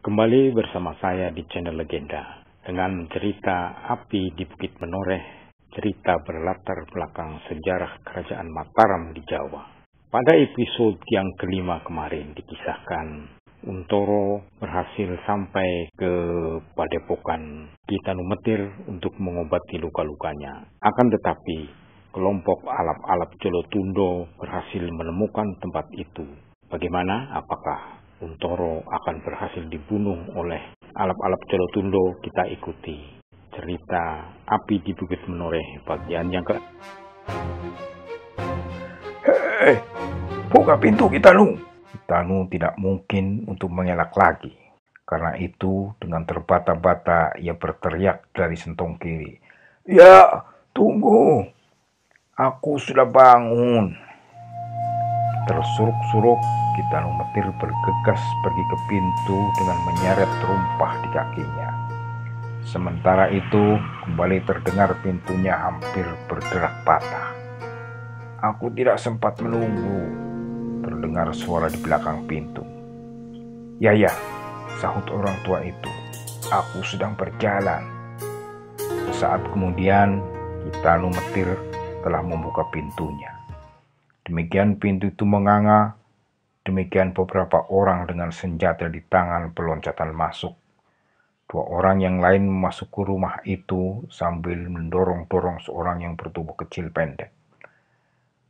Kembali bersama saya di channel Legenda dengan cerita api di Bukit Menoreh, cerita berlatar belakang sejarah kerajaan Mataram di Jawa. Pada episode yang kelima kemarin dikisahkan Untoro berhasil sampai ke padepokan Kitanumetir untuk mengobati luka-lukanya. Akan tetapi, kelompok alap-alap Jolotundo berhasil menemukan tempat itu. Bagaimana? Apakah Untoro akan berhasil dibunuh oleh alap-alap celotundo. kita ikuti cerita api di Bukit Menoreh bagian yang ke Hei, buka pintu kita kita Tanu tidak mungkin untuk mengelak lagi. Karena itu dengan terbata-bata ia berteriak dari sentong kiri. Ya, tunggu. Aku sudah bangun. Tersuruk-suruk, kita anu Metir bergegas pergi ke pintu dengan menyeret rumpah di kakinya. Sementara itu, kembali terdengar pintunya hampir berderak patah. Aku tidak sempat menunggu, terdengar suara di belakang pintu. Ya, ya, sahut orang tua itu. Aku sedang berjalan. Saat kemudian, Kitanu Metir telah membuka pintunya. Demikian pintu itu menganga, demikian beberapa orang dengan senjata di tangan peloncatan masuk. Dua orang yang lain memasuki rumah itu sambil mendorong-dorong seorang yang bertubuh kecil pendek.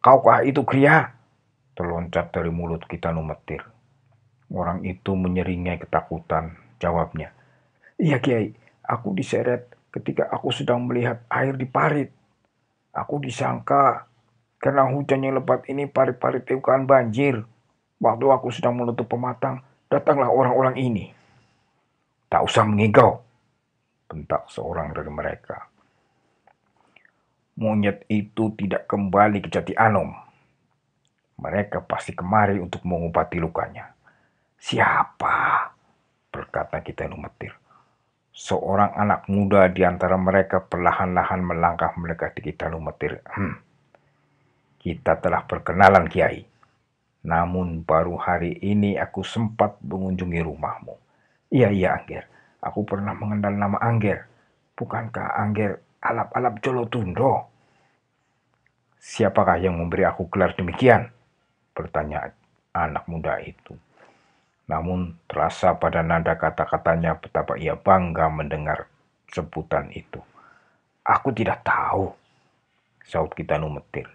Kaukah itu kria Terloncat dari mulut kita numetir. Orang itu menyeringai ketakutan. Jawabnya, Iya Kiai, aku diseret ketika aku sedang melihat air di parit. Aku disangka karena hujan yang lebat ini parit-parit tiupkan banjir. Waktu aku sedang menutup pematang, datanglah orang-orang ini. Tak usah mengigau, bentak seorang dari mereka. Monyet itu tidak kembali ke jati Anom. Mereka pasti kemari untuk mengobati lukanya. Siapa? Berkata kita lumetir. Seorang anak muda di antara mereka perlahan-lahan melangkah mendekati kita lumetir. Hmm kita telah berkenalan, Kiai. Namun baru hari ini aku sempat mengunjungi rumahmu. Iya, iya, Angger. Aku pernah mengenal nama Angger. Bukankah Angger alap-alap Jolotundo? Siapakah yang memberi aku gelar demikian? Bertanya anak muda itu. Namun terasa pada nada kata-katanya betapa ia bangga mendengar sebutan itu. Aku tidak tahu, Saud kita numetir.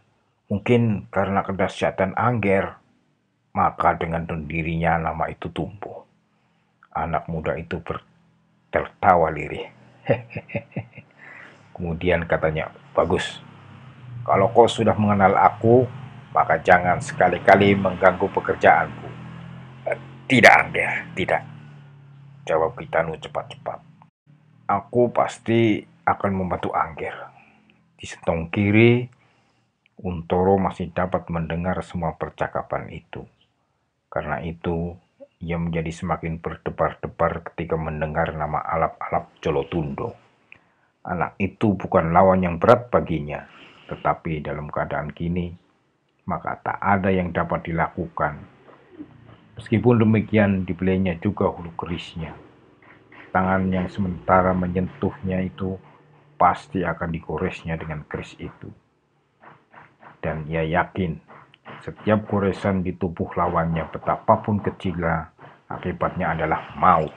Mungkin karena kedahsyatan Angger, maka dengan sendirinya nama itu tumbuh. Anak muda itu tertawa lirih. Kemudian katanya, bagus. Kalau kau sudah mengenal aku, maka jangan sekali-kali mengganggu pekerjaanku. Eh, tidak, Angger, tidak. Jawab Kitanu cepat-cepat. Aku pasti akan membantu Angger. Di sentong kiri, Untoro masih dapat mendengar semua percakapan itu. Karena itu, ia menjadi semakin berdebar-debar ketika mendengar nama alap-alap Jolotundo. Anak itu bukan lawan yang berat baginya, tetapi dalam keadaan kini, maka tak ada yang dapat dilakukan. Meskipun demikian, dibelinya juga hulu kerisnya. Tangan yang sementara menyentuhnya itu pasti akan digoresnya dengan keris itu. Dan ia yakin setiap goresan di tubuh lawannya betapapun kecilnya akibatnya adalah maut.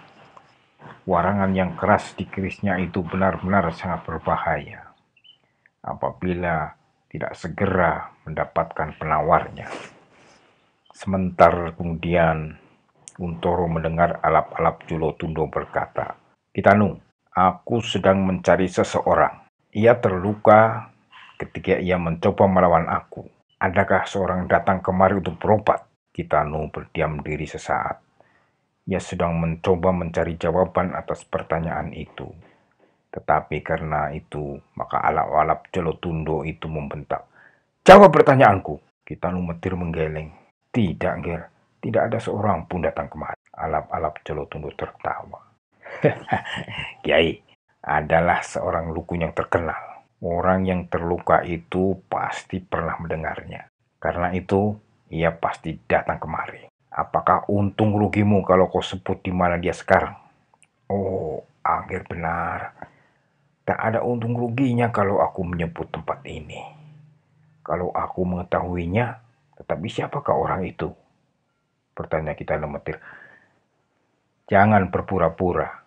Warangan yang keras di kerisnya itu benar-benar sangat berbahaya. Apabila tidak segera mendapatkan penawarnya. Sementara kemudian Untoro mendengar alap-alap julo tundo berkata, Kitanu, aku sedang mencari seseorang. Ia terluka ketika ia mencoba melawan aku. Adakah seorang datang kemari untuk berobat? Kitano anu berdiam diri sesaat. Ia sedang mencoba mencari jawaban atas pertanyaan itu. Tetapi karena itu, maka alap-alap Jelotundo itu membentak. Jawab pertanyaanku. Kitano anu metir menggeleng. Tidak, Ger. Tidak ada seorang pun datang kemari. Alap-alap Jelotundo tertawa. Kiai adalah seorang luku yang terkenal. Orang yang terluka itu pasti pernah mendengarnya. Karena itu, ia pasti datang kemari. Apakah untung rugimu kalau kau sebut di mana dia sekarang? Oh, akhir benar. Tak ada untung ruginya kalau aku menyebut tempat ini. Kalau aku mengetahuinya, tetapi siapakah orang itu? Pertanyaan kita lemetir. Jangan berpura-pura.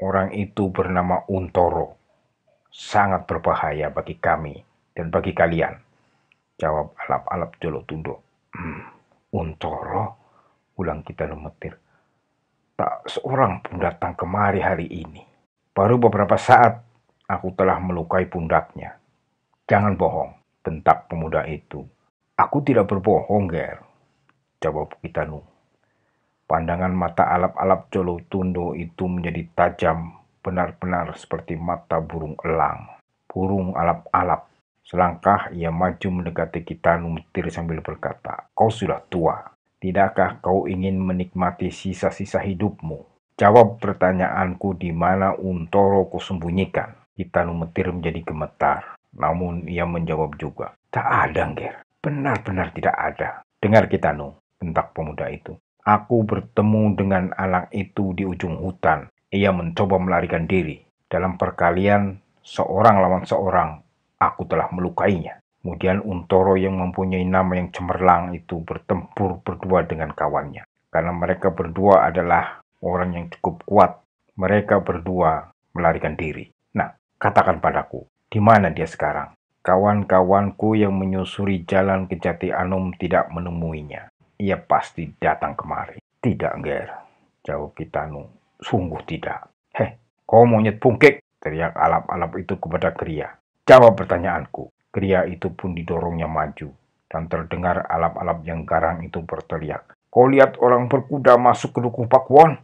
Orang itu bernama Untoro sangat berbahaya bagi kami dan bagi kalian. Jawab alap-alap jolotundo. tunduk. Hmm, untoro, ulang kita lumetir. Tak seorang pun datang kemari hari ini. Baru beberapa saat aku telah melukai pundaknya. Jangan bohong, bentak pemuda itu. Aku tidak berbohong, Ger. Jawab Kitanu. Pandangan mata alap-alap Jolo Tundo itu menjadi tajam benar-benar seperti mata burung elang, burung alap-alap. Selangkah ia maju mendekati kita memetir sambil berkata, Kau sudah tua, tidakkah kau ingin menikmati sisa-sisa hidupmu? Jawab pertanyaanku di mana Untoro kusembunyikan. Kita memetir menjadi gemetar. Namun ia menjawab juga, Tak ada, Nger. Benar-benar tidak ada. Dengar kita, Nu, bentak pemuda itu. Aku bertemu dengan alang itu di ujung hutan. Ia mencoba melarikan diri. Dalam perkalian seorang lawan seorang, aku telah melukainya. Kemudian Untoro yang mempunyai nama yang cemerlang itu bertempur berdua dengan kawannya. Karena mereka berdua adalah orang yang cukup kuat. Mereka berdua melarikan diri. Nah, katakan padaku, di mana dia sekarang? Kawan-kawanku yang menyusuri jalan ke Jati Anum tidak menemuinya. Ia pasti datang kemari. Tidak, Ger, jawab Kitanu Sungguh tidak. Heh, kau monyet pungkek! teriak alap-alap itu kepada Kria. Jawab pertanyaanku. Kria itu pun didorongnya maju, dan terdengar alap-alap yang garang itu berteriak. Kau lihat orang berkuda masuk ke dukung Pakuan?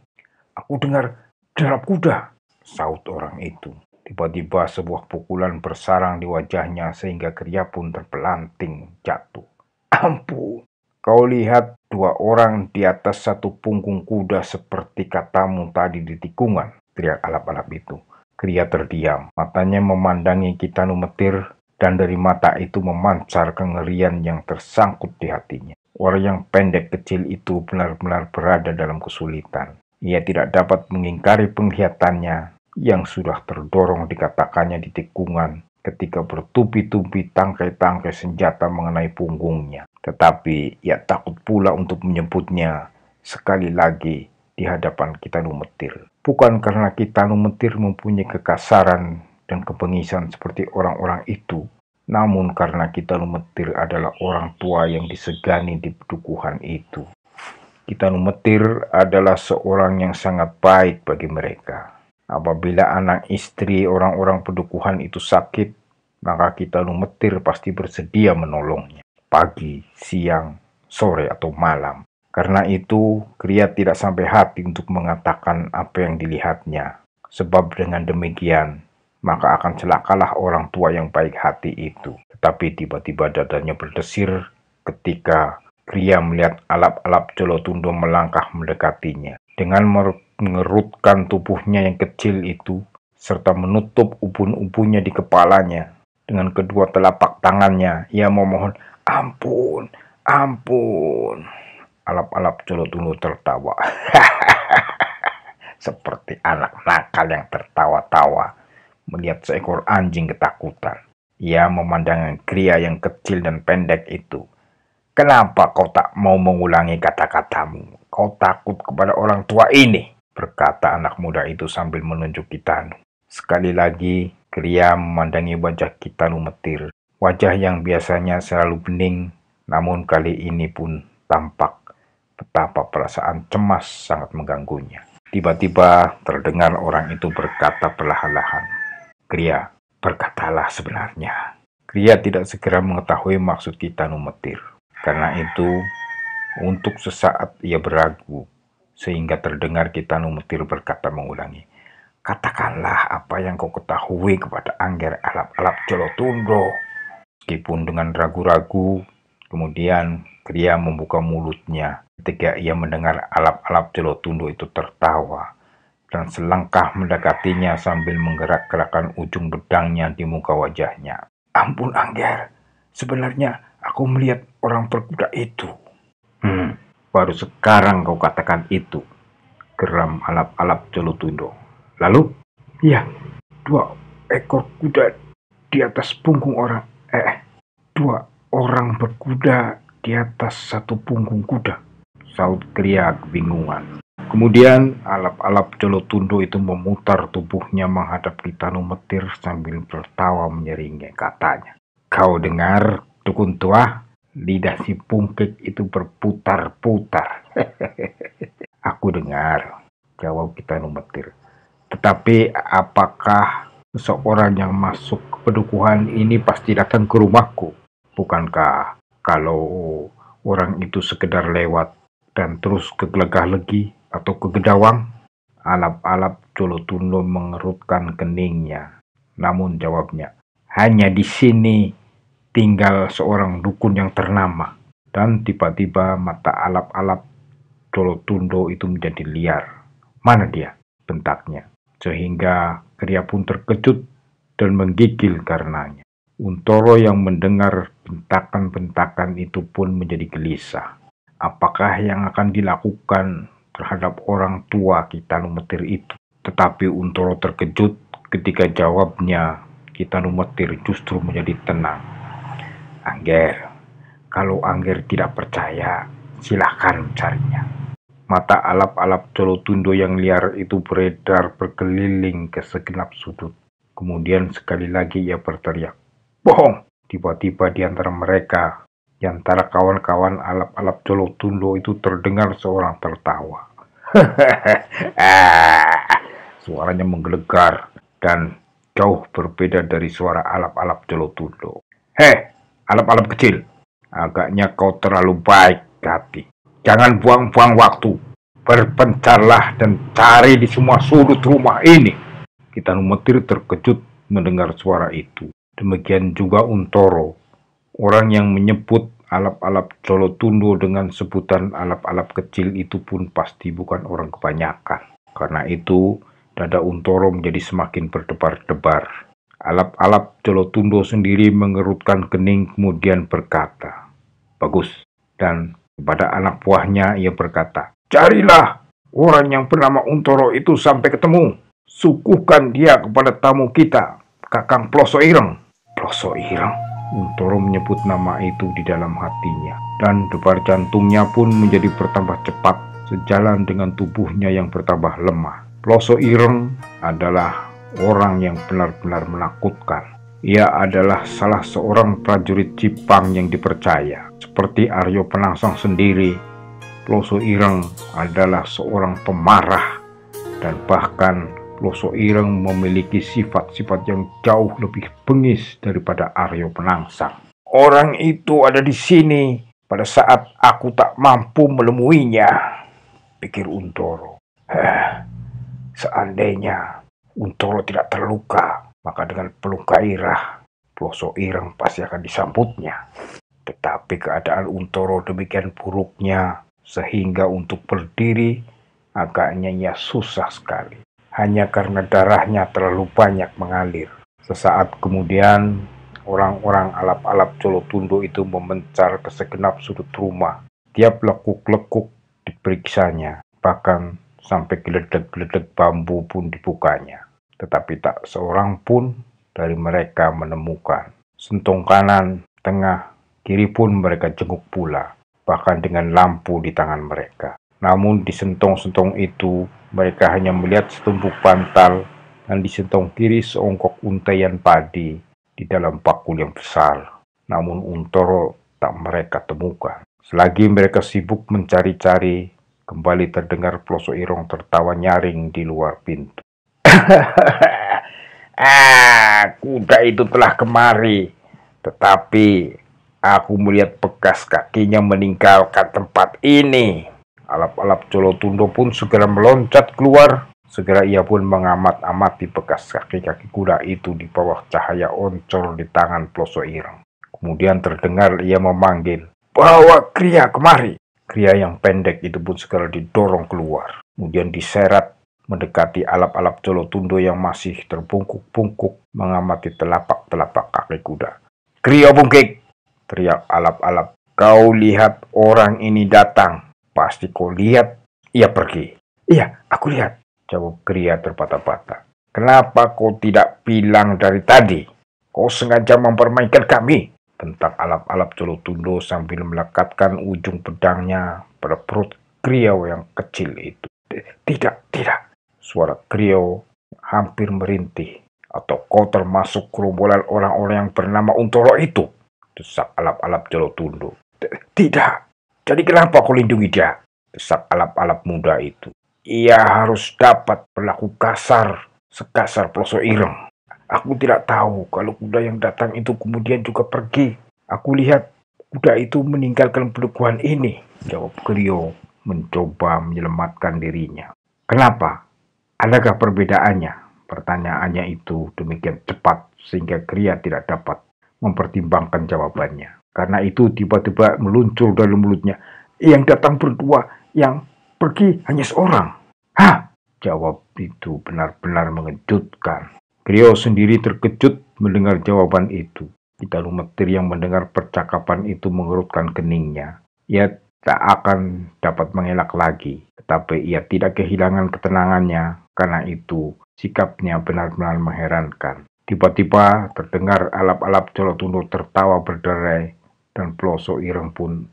Aku dengar derap kuda, saut orang itu. Tiba-tiba sebuah pukulan bersarang di wajahnya sehingga Kria pun terpelanting jatuh. Ampun, Kau lihat dua orang di atas satu punggung kuda seperti katamu tadi di tikungan, teriak alap-alap itu. Kria terdiam, matanya memandangi kita numetir dan dari mata itu memancar kengerian yang tersangkut di hatinya. Orang yang pendek kecil itu benar-benar berada dalam kesulitan. Ia tidak dapat mengingkari penglihatannya yang sudah terdorong dikatakannya di tikungan ketika bertubi-tubi tangkai-tangkai senjata mengenai punggungnya. Tetapi ia takut pula untuk menyebutnya sekali lagi di hadapan Kitanu Metir. Bukan karena Kitanu Metir mempunyai kekasaran dan kebengisan seperti orang-orang itu, namun karena Kitanu Metir adalah orang tua yang disegani di pedukuhan itu. Kitanu Metir adalah seorang yang sangat baik bagi mereka. Apabila anak istri orang-orang pedukuhan itu sakit, maka Kitanu Metir pasti bersedia menolongnya pagi, siang, sore, atau malam. Karena itu, Kria tidak sampai hati untuk mengatakan apa yang dilihatnya, sebab dengan demikian maka akan celakalah orang tua yang baik hati itu. Tetapi tiba-tiba dadanya berdesir ketika Kria melihat alap-alap Jolotundo melangkah mendekatinya. Dengan mengerutkan tubuhnya yang kecil itu, serta menutup ubun-ubunnya di kepalanya. Dengan kedua telapak tangannya, ia memohon, Ampun, ampun. Alap-alap culutulu tertawa. Seperti anak nakal yang tertawa-tawa melihat seekor anjing ketakutan. Ia memandang Kria yang kecil dan pendek itu. Kenapa kau tak mau mengulangi kata-katamu? Kau takut kepada orang tua ini, berkata anak muda itu sambil menunjuk Kitanu. Sekali lagi, Kria memandangi wajah Kitanu metir. Wajah yang biasanya selalu bening, namun kali ini pun tampak betapa perasaan cemas sangat mengganggunya. Tiba-tiba terdengar orang itu berkata perlahan-lahan, Kria berkatalah sebenarnya. Kria tidak segera mengetahui maksud kita numetir, Karena itu, untuk sesaat ia beragu, sehingga terdengar kita numetir berkata mengulangi, Katakanlah apa yang kau ketahui kepada Angger Alap-Alap Jolotundro. Meskipun dengan ragu-ragu, kemudian Kriya membuka mulutnya. Ketika ia mendengar alap-alap celotundo itu tertawa dan selangkah mendekatinya sambil menggerak gerakan ujung pedangnya di muka wajahnya. Ampun Angger, sebenarnya aku melihat orang berkuda itu. Hmm, baru sekarang kau katakan itu. Geram alap-alap celotundo. Lalu? Ya, dua ekor kuda di atas punggung orang eh, dua orang berkuda di atas satu punggung kuda. Saud teriak bingungan. Kemudian alap-alap Jolotundo itu memutar tubuhnya menghadap Kitanu Metir sambil tertawa menyeringai katanya. Kau dengar, Dukun Tua? Lidah si pungkik itu berputar-putar. Aku dengar, jawab Kitanu Metir. Tetapi apakah seorang yang masuk ke pedukuhan ini pasti datang ke rumahku. Bukankah kalau orang itu sekedar lewat dan terus kegelegah legi atau kegedawang? Alap-alap Jolotundo mengerutkan keningnya. Namun jawabnya, hanya di sini tinggal seorang dukun yang ternama. Dan tiba-tiba mata alap-alap Jolotundo itu menjadi liar. Mana dia? Bentaknya. Sehingga Gria pun terkejut dan menggigil karenanya. Untoro yang mendengar bentakan-bentakan itu pun menjadi gelisah. Apakah yang akan dilakukan terhadap orang tua Kitanu Metir itu? Tetapi Untoro terkejut ketika jawabnya Kitanu Metir justru menjadi tenang. Angger, kalau Angger tidak percaya, silahkan carinya. Mata alap-alap colotundo yang liar itu beredar berkeliling ke segenap sudut. Kemudian sekali lagi ia berteriak, Bohong! Tiba-tiba di antara mereka, di antara kawan-kawan alap-alap colotundo itu terdengar seorang tertawa. Suaranya menggelegar dan jauh berbeda dari suara alap-alap colotundo. Heh, alap-alap kecil, agaknya kau terlalu baik hati. Jangan buang-buang waktu. Berpencarlah dan cari di semua sudut rumah ini. Kita Numetir terkejut mendengar suara itu. Demikian juga Untoro, orang yang menyebut alap-alap tundo dengan sebutan alap-alap kecil itu pun pasti bukan orang kebanyakan. Karena itu, dada Untoro menjadi semakin berdebar-debar. Alap-alap tundo sendiri mengerutkan kening kemudian berkata, Bagus, dan kepada anak buahnya ia berkata, Carilah orang yang bernama Untoro itu sampai ketemu. Sukuhkan dia kepada tamu kita, Kakang Ploso Ireng. Ploso Ireng? Untoro menyebut nama itu di dalam hatinya, dan debar jantungnya pun menjadi bertambah cepat sejalan dengan tubuhnya yang bertambah lemah. Ploso Ireng adalah orang yang benar-benar menakutkan. Ia adalah salah seorang prajurit Jepang yang dipercaya. Seperti Aryo Penangsang sendiri, Loso Ireng adalah seorang pemarah dan bahkan Loso Ireng memiliki sifat-sifat yang jauh lebih bengis daripada Aryo Penangsang. Orang itu ada di sini pada saat aku tak mampu melemuinya, pikir Untoro. Heh, seandainya Untoro tidak terluka, maka dengan penuh gairah pelosok ireng pasti akan disambutnya. Tetapi keadaan Untoro demikian buruknya, sehingga untuk berdiri agaknya ia susah sekali. Hanya karena darahnya terlalu banyak mengalir. Sesaat kemudian, orang-orang alap-alap tunduk itu memencar ke segenap sudut rumah. Tiap lekuk-lekuk diperiksanya, bahkan sampai geledek-geledek bambu pun dibukanya tetapi tak seorang pun dari mereka menemukan. Sentung kanan, tengah, kiri pun mereka jenguk pula, bahkan dengan lampu di tangan mereka. Namun di sentong sentong itu, mereka hanya melihat setumpuk pantal dan di sentong kiri seongkok untaian padi di dalam pakul yang besar. Namun untoro tak mereka temukan. Selagi mereka sibuk mencari-cari, kembali terdengar pelosok irong tertawa nyaring di luar pintu ah, kuda itu telah kemari. Tetapi aku melihat bekas kakinya meninggalkan tempat ini. Alap-alap colotundo pun segera meloncat keluar. Segera ia pun mengamat-amati bekas kaki-kaki kuda itu di bawah cahaya oncor di tangan pelosok ireng. Kemudian terdengar ia memanggil, Bawa Kria kemari! Kria yang pendek itu pun segera didorong keluar. Kemudian diseret mendekati alap-alap colotundo yang masih terbungkuk-bungkuk mengamati telapak-telapak kaki kuda. Kriyo bungkik! Teriak alap-alap. Kau lihat orang ini datang. Pasti kau lihat ia pergi. Iya, aku lihat. Jawab Kria terpatah-patah. Kenapa kau tidak bilang dari tadi? Kau sengaja mempermainkan kami. Bentak alap-alap colotundo sambil melekatkan ujung pedangnya pada perut Kriau yang kecil itu. Tidak, Suara Krio hampir merintih. Atau kau termasuk kerumunan orang-orang yang bernama Untoro itu? Desak alap-alap Jolo Tunduk. Tidak. Jadi kenapa aku lindungi dia? Desak alap-alap muda itu. Ia harus dapat berlaku kasar, sekasar pelosok ireng. Aku tidak tahu kalau kuda yang datang itu kemudian juga pergi. Aku lihat kuda itu meninggalkan pelukuhan ini, jawab Krio mencoba menyelamatkan dirinya. Kenapa? Adakah perbedaannya? Pertanyaannya itu demikian cepat sehingga Gria tidak dapat mempertimbangkan jawabannya. Karena itu tiba-tiba meluncur dari mulutnya. Yang datang berdua, yang pergi hanya seorang. Hah? Jawab itu benar-benar mengejutkan. Krio sendiri terkejut mendengar jawaban itu. Kita Lumetir yang mendengar percakapan itu mengerutkan keningnya. Ia tak akan dapat mengelak lagi, tetapi ia tidak kehilangan ketenangannya. Karena itu, sikapnya benar-benar mengherankan. Tiba-tiba terdengar alap-alap tunduk tertawa berderai dan pelosok ireng pun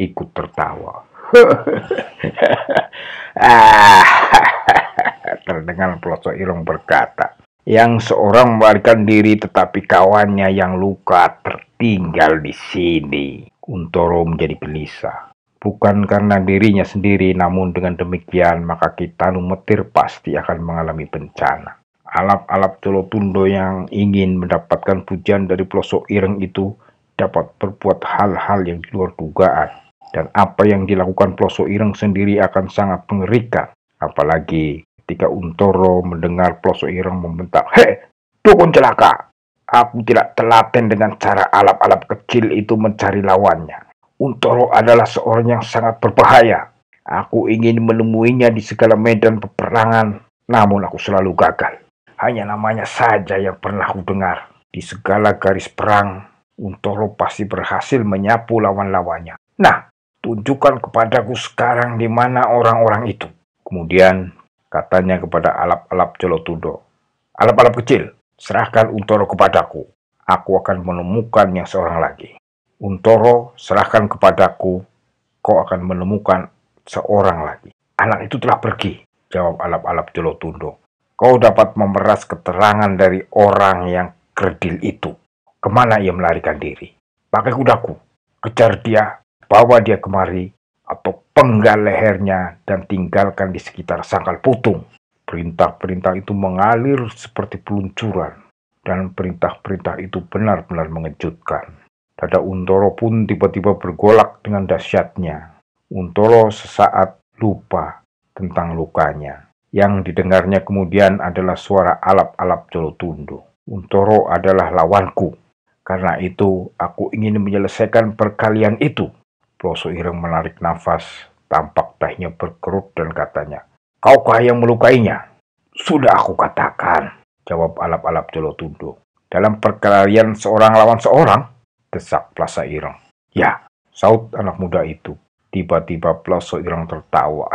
ikut tertawa. Ah, terdengar pelosok ireng berkata, yang seorang melarikan diri tetapi kawannya yang luka tertinggal di sini. Untoro menjadi gelisah bukan karena dirinya sendiri, namun dengan demikian maka kita numetir pasti akan mengalami bencana. Alap-alap Colotundo yang ingin mendapatkan pujian dari pelosok ireng itu dapat berbuat hal-hal yang di luar dugaan. Dan apa yang dilakukan pelosok ireng sendiri akan sangat mengerikan. Apalagi ketika Untoro mendengar pelosok ireng membentak, Hei, dukun celaka! Aku tidak telaten dengan cara alap-alap kecil itu mencari lawannya Untoro adalah seorang yang sangat berbahaya. Aku ingin menemuinya di segala medan peperangan, namun aku selalu gagal. Hanya namanya saja yang pernah aku dengar. Di segala garis perang, Untoro pasti berhasil menyapu lawan-lawannya. Nah, tunjukkan kepadaku sekarang di mana orang-orang itu. Kemudian katanya kepada alap-alap Jolotudo. Alap-alap kecil, serahkan Untoro kepadaku. Aku akan menemukan yang seorang lagi. Untoro, serahkan kepadaku, kau akan menemukan seorang lagi. Anak itu telah pergi, jawab alap-alap Jolo Jolotundo. Kau dapat memeras keterangan dari orang yang kerdil itu. Kemana ia melarikan diri? Pakai kudaku, kejar dia, bawa dia kemari, atau penggal lehernya dan tinggalkan di sekitar sangkal putung. Perintah-perintah itu mengalir seperti peluncuran, dan perintah-perintah itu benar-benar mengejutkan. Dada Untoro pun tiba-tiba bergolak dengan dahsyatnya. Untoro sesaat lupa tentang lukanya. Yang didengarnya kemudian adalah suara alap-alap Jolotundo. Untoro adalah lawanku. Karena itu, aku ingin menyelesaikan perkalian itu. Ploso Ireng menarik nafas, tampak dahinya berkerut dan katanya, Kaukah yang melukainya? Sudah aku katakan, jawab alap-alap Jolotundo. Dalam perkalian seorang lawan seorang, desak Plaza Ireng. Ya, saut anak muda itu. Tiba-tiba Plaza Ireng tertawa.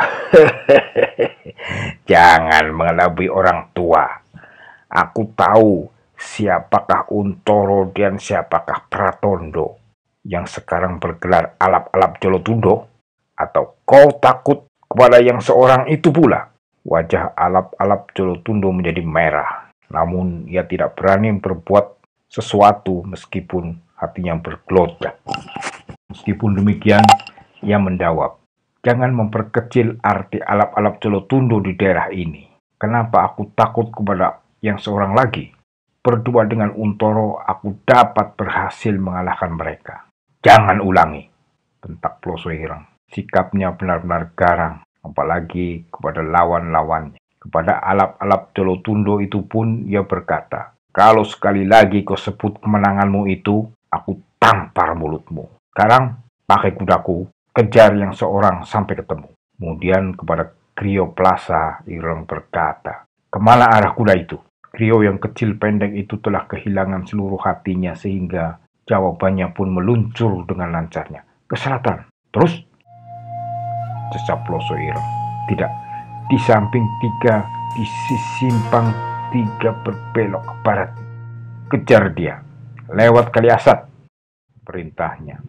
Jangan mengelabui orang tua. Aku tahu siapakah Untoro dan siapakah Pratondo yang sekarang bergelar alap-alap Jolotundo. Atau kau takut kepada yang seorang itu pula? Wajah alap-alap Jolotundo menjadi merah. Namun ia tidak berani berbuat sesuatu meskipun hatinya bergelora. Meskipun demikian, ia menjawab, Jangan memperkecil arti alap-alap celotundo di daerah ini. Kenapa aku takut kepada yang seorang lagi? Berdua dengan Untoro, aku dapat berhasil mengalahkan mereka. Jangan ulangi, bentak Ploso Hirang. Sikapnya benar-benar garang, apalagi kepada lawan-lawannya. Kepada alap-alap celotundo itu pun ia berkata, kalau sekali lagi kau sebut kemenanganmu itu, aku tampar mulutmu. Sekarang pakai kudaku, kejar yang seorang sampai ketemu. Kemudian kepada Krio Plaza, Ireng berkata, Kemana arah kuda itu? Krio yang kecil pendek itu telah kehilangan seluruh hatinya sehingga jawabannya pun meluncur dengan lancarnya. Ke Terus? Cecap Loso Ireng. Tidak. Di samping tiga, di sisi simpang tiga berbelok ke barat. Kejar dia lewat keliasat perintahnya.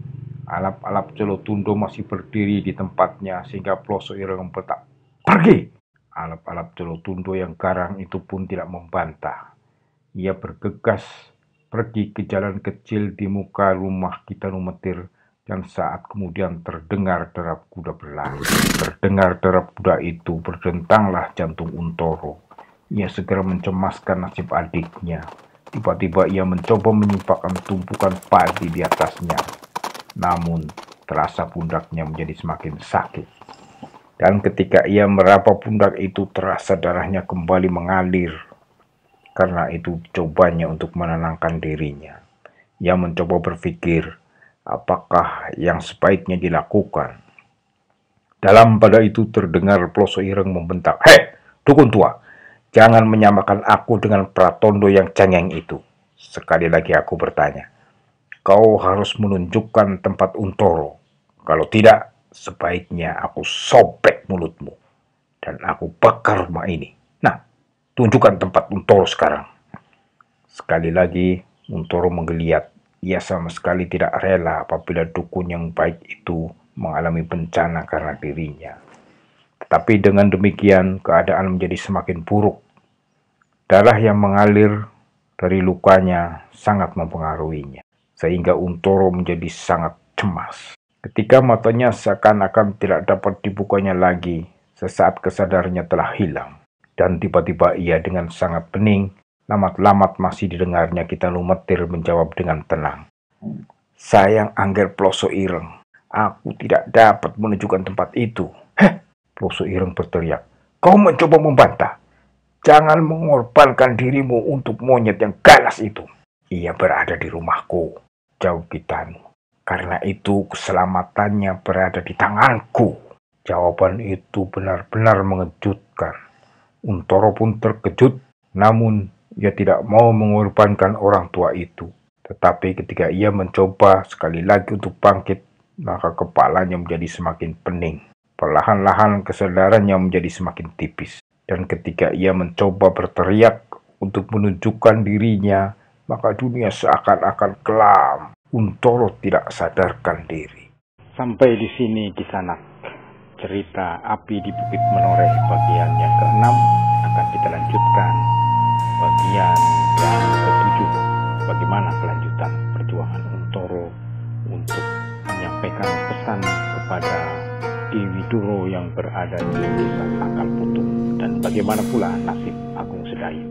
Alap-alap Celotundo masih berdiri di tempatnya sehingga pelosok Ireng petak pergi. Alap-alap Celotundo yang garang itu pun tidak membantah. Ia bergegas pergi ke jalan kecil di muka rumah kita Numetir dan saat kemudian terdengar derap kuda berlari. Terdengar derap kuda itu berdentanglah jantung Untoro. Ia segera mencemaskan nasib adiknya. Tiba-tiba ia mencoba menyimpakan tumpukan padi di atasnya. Namun, terasa pundaknya menjadi semakin sakit. Dan ketika ia meraba pundak itu, terasa darahnya kembali mengalir. Karena itu cobanya untuk menenangkan dirinya. Ia mencoba berpikir, apakah yang sebaiknya dilakukan. Dalam pada itu terdengar pelosok ireng membentak, Hei, dukun tua, Jangan menyamakan aku dengan Pratondo yang cengeng itu. Sekali lagi aku bertanya. Kau harus menunjukkan tempat Untoro. Kalau tidak, sebaiknya aku sobek mulutmu. Dan aku bakar rumah ini. Nah, tunjukkan tempat Untoro sekarang. Sekali lagi, Untoro menggeliat. Ia sama sekali tidak rela apabila dukun yang baik itu mengalami bencana karena dirinya. Tetapi dengan demikian, keadaan menjadi semakin buruk Darah yang mengalir dari lukanya sangat mempengaruhinya, sehingga Untoro menjadi sangat cemas. Ketika matanya seakan-akan tidak dapat dibukanya lagi, sesaat kesadarannya telah hilang. Dan tiba-tiba ia dengan sangat pening, lamat-lamat masih didengarnya kita lumetir menjawab dengan tenang. Sayang Angger Ploso Ireng, aku tidak dapat menunjukkan tempat itu. Heh, Ploso Ireng berteriak. Kau mencoba membantah. Jangan mengorbankan dirimu untuk monyet yang ganas itu. Ia berada di rumahku, jauh kita. Karena itu keselamatannya berada di tanganku. Jawaban itu benar-benar mengejutkan. Untoro pun terkejut, namun ia tidak mau mengorbankan orang tua itu. Tetapi ketika ia mencoba sekali lagi untuk bangkit, maka kepalanya menjadi semakin pening. Perlahan-lahan kesadarannya menjadi semakin tipis. Dan ketika ia mencoba berteriak untuk menunjukkan dirinya, maka dunia seakan-akan kelam. Untoro tidak sadarkan diri. Sampai di sini kisanak cerita api di Bukit Menoreh bagian yang keenam akan kita lanjutkan bagian yang ketujuh bagaimana kelanjutan perjuangan Untoro untuk menyampaikan pesan kepada Adi Widuro yang berada di desa Akal Putung dan bagaimana pula nasib Agung Sedayu.